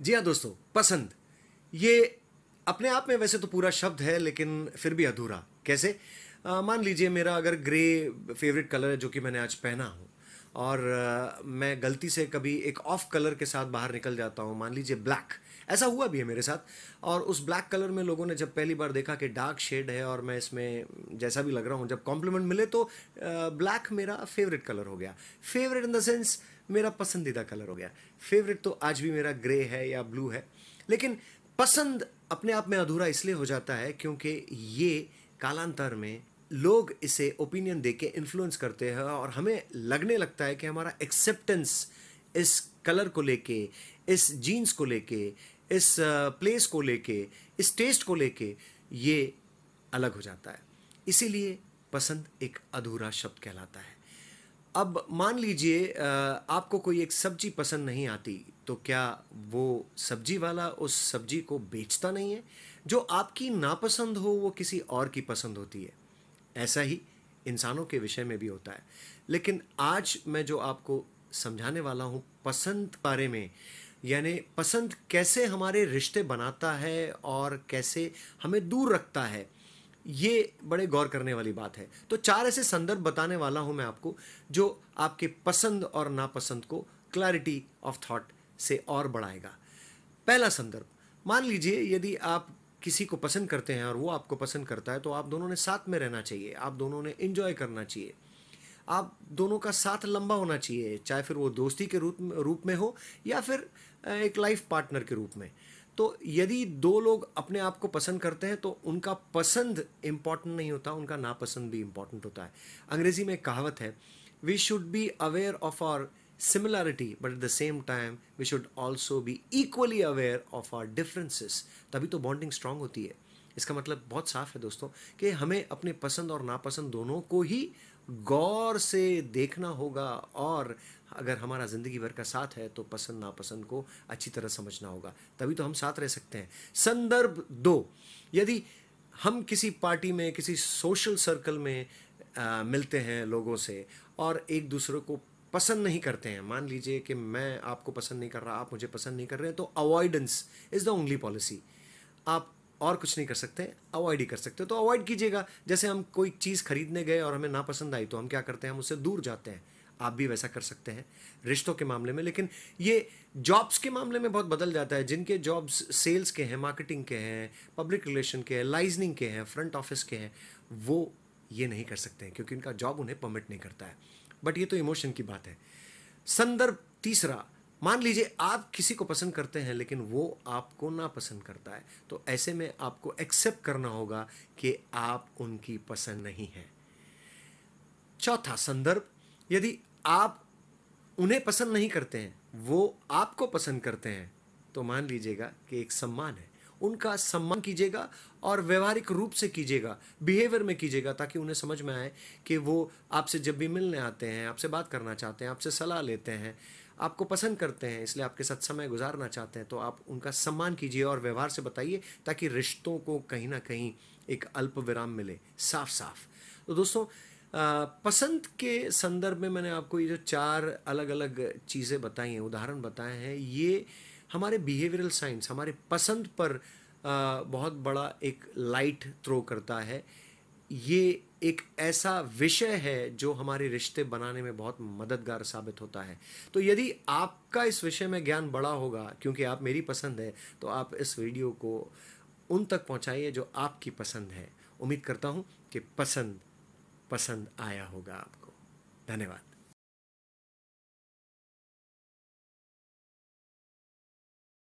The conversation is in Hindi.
जी हाँ दोस्तों पसंद ये अपने आप में वैसे तो पूरा शब्द है लेकिन फिर भी अधूरा कैसे आ, मान लीजिए मेरा अगर ग्रे फेवरेट कलर है जो कि मैंने आज पहना हो और आ, मैं गलती से कभी एक ऑफ कलर के साथ बाहर निकल जाता हूँ मान लीजिए ब्लैक ऐसा हुआ भी है मेरे साथ और उस ब्लैक कलर में लोगों ने जब पहली बार देखा कि डार्क शेड है और मैं इसमें जैसा भी लग रहा हूँ जब कॉम्प्लीमेंट मिले तो ब्लैक मेरा फेवरेट कलर हो गया फेवरेट इन द सेंस मेरा पसंदीदा कलर हो गया फेवरेट तो आज भी मेरा ग्रे है या ब्लू है लेकिन पसंद अपने आप में अधूरा इसलिए हो जाता है क्योंकि ये कालांतर में लोग इसे ओपिनियन दे के इन्फ्लुएंस करते हैं और हमें लगने लगता है कि हमारा एक्सेप्टेंस इस कलर को लेके इस जीन्स को लेके इस प्लेस को लेके इस टेस्ट को लेके ये अलग हो जाता है इसीलिए पसंद एक अधूरा शब्द कहलाता है अब मान लीजिए आपको कोई एक सब्जी पसंद नहीं आती तो क्या वो सब्जी वाला उस सब्जी को बेचता नहीं है जो आपकी नापसंद हो वो किसी और की पसंद होती है ऐसा ही इंसानों के विषय में भी होता है लेकिन आज मैं जो आपको समझाने वाला हूँ पसंद बारे में यानी पसंद कैसे हमारे रिश्ते बनाता है और कैसे हमें दूर रखता है ये बड़े गौर करने वाली बात है तो चार ऐसे संदर्भ बताने वाला हूँ मैं आपको जो आपके पसंद और नापसंद को क्लैरिटी ऑफ थॉट से और बढ़ाएगा पहला संदर्भ मान लीजिए यदि आप किसी को पसंद करते हैं और वो आपको पसंद करता है तो आप दोनों ने साथ में रहना चाहिए आप दोनों ने इन्जॉय करना चाहिए आप दोनों का साथ लंबा होना चाहिए चाहे फिर वो दोस्ती के रूप रूप में हो या फिर एक लाइफ पार्टनर के रूप में तो यदि दो लोग अपने आप को पसंद करते हैं तो उनका पसंद इम्पॉर्टेंट नहीं होता उनका नापसंद भी इम्पॉर्टेंट होता है अंग्रेजी में कहावत है we should be aware of our similarity but at the same time we should also be equally aware of our differences तभी तो बॉन्डिंग स्ट्रांग होती है इसका मतलब बहुत साफ है दोस्तों कि हमें अपने पसंद और नापसंद दोनों को ही गौर से देखना होगा और अगर हमारा ज़िंदगी भर का साथ है तो पसंद नापसंद को अच्छी तरह समझना होगा तभी तो हम साथ रह सकते हैं संदर्भ दो यदि हम किसी पार्टी में किसी सोशल सर्कल में आ, मिलते हैं लोगों से और एक दूसरे को पसंद नहीं करते हैं मान लीजिए कि मैं आपको पसंद नहीं कर रहा आप मुझे पसंद नहीं कर रहे हैं तो avoidance is the only policy आप और कुछ नहीं कर सकते अवॉइड ही कर सकते तो अवॉइड कीजिएगा जैसे हम कोई चीज़ खरीदने गए और हमें नापसंद आई तो हम क्या करते हैं हम उससे दूर जाते हैं आप भी वैसा कर सकते हैं रिश्तों के मामले में लेकिन ये जॉब्स के मामले में बहुत बदल जाता है जिनके जॉब्स सेल्स के हैं मार्केटिंग के हैं पब्लिक रिलेशन के हैं लाइजनिंग के हैं फ्रंट ऑफिस के हैं वो ये नहीं कर सकते हैं क्योंकि उनका जॉब उन्हें परमिट नहीं करता है बट ये तो इमोशन की बात है संदर्भ तीसरा मान लीजिए आप किसी को पसंद करते हैं लेकिन वो आपको ना पसंद करता है तो ऐसे में आपको एक्सेप्ट करना होगा कि आप उनकी पसंद नहीं हैं चौथा संदर्भ यदि आप उन्हें पसंद नहीं करते हैं वो आपको पसंद करते हैं तो मान लीजिएगा कि एक सम्मान है उनका सम्मान कीजिएगा और व्यवहारिक रूप से कीजिएगा बिहेवियर में कीजिएगा ताकि उन्हें समझ में आए कि वो आपसे जब भी मिलने आते हैं आपसे बात करना चाहते हैं आपसे सलाह लेते हैं आपको पसंद करते हैं इसलिए आपके साथ समय गुजारना चाहते हैं तो आप उनका सम्मान कीजिए और व्यवहार से बताइए ताकि रिश्तों को कहीं ना कहीं एक अल्प विराम मिले साफ साफ तो दोस्तों पसंद के संदर्भ में मैंने आपको ये जो चार अलग अलग चीज़ें बताई हैं उदाहरण बताए हैं ये हमारे बिहेवियरल साइंस हमारे पसंद पर बहुत बड़ा एक लाइट थ्रो करता है ये एक ऐसा विषय है जो हमारे रिश्ते बनाने में बहुत मददगार साबित होता है तो यदि आपका इस विषय में ज्ञान बड़ा होगा क्योंकि आप मेरी पसंद है तो आप इस वीडियो को उन तक पहुंचाइए जो आपकी पसंद है उम्मीद करता हूं कि पसंद पसंद आया होगा आपको धन्यवाद